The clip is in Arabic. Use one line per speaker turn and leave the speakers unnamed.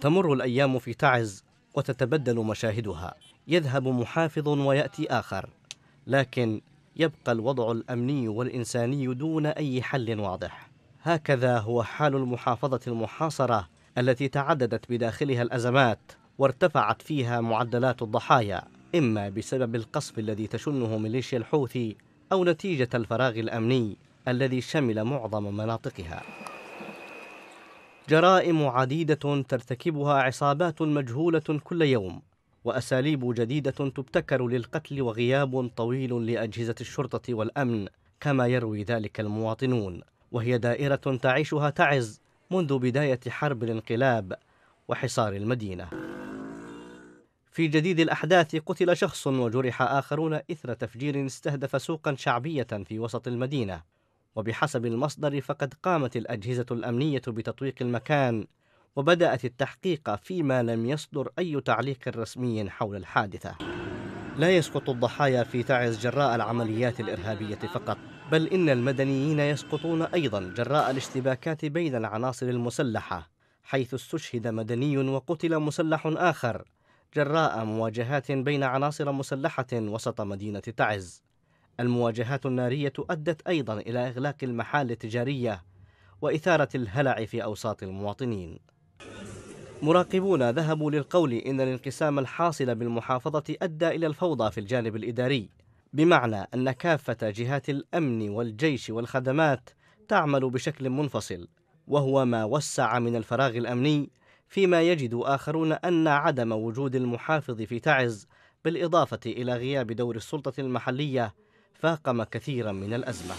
تمر الأيام في تعز وتتبدل مشاهدها يذهب محافظ ويأتي آخر لكن يبقى الوضع الأمني والإنساني دون أي حل واضح هكذا هو حال المحافظة المحاصرة التي تعددت بداخلها الأزمات وارتفعت فيها معدلات الضحايا إما بسبب القصف الذي تشنه ميليشيا الحوثي أو نتيجة الفراغ الأمني الذي شمل معظم مناطقها جرائم عديدة ترتكبها عصابات مجهولة كل يوم وأساليب جديدة تبتكر للقتل وغياب طويل لأجهزة الشرطة والأمن كما يروي ذلك المواطنون وهي دائرة تعيشها تعز منذ بداية حرب الانقلاب وحصار المدينة في جديد الأحداث قتل شخص وجرح آخرون إثر تفجير استهدف سوقا شعبية في وسط المدينة وبحسب المصدر فقد قامت الأجهزة الأمنية بتطويق المكان وبدأت التحقيق فيما لم يصدر أي تعليق رسمي حول الحادثة لا يسقط الضحايا في تعز جراء العمليات الإرهابية فقط بل إن المدنيين يسقطون أيضا جراء الاشتباكات بين العناصر المسلحة حيث استشهد مدني وقتل مسلح آخر جراء مواجهات بين عناصر مسلحة وسط مدينة تعز المواجهات النارية أدت أيضا إلى إغلاق المحال التجارية وإثارة الهلع في أوساط المواطنين مراقبون ذهبوا للقول إن الانقسام الحاصل بالمحافظة أدى إلى الفوضى في الجانب الإداري بمعنى أن كافة جهات الأمن والجيش والخدمات تعمل بشكل منفصل وهو ما وسع من الفراغ الأمني فيما يجد آخرون أن عدم وجود المحافظ في تعز بالإضافة إلى غياب دور السلطة المحلية فاقم كثيرا من الأزمة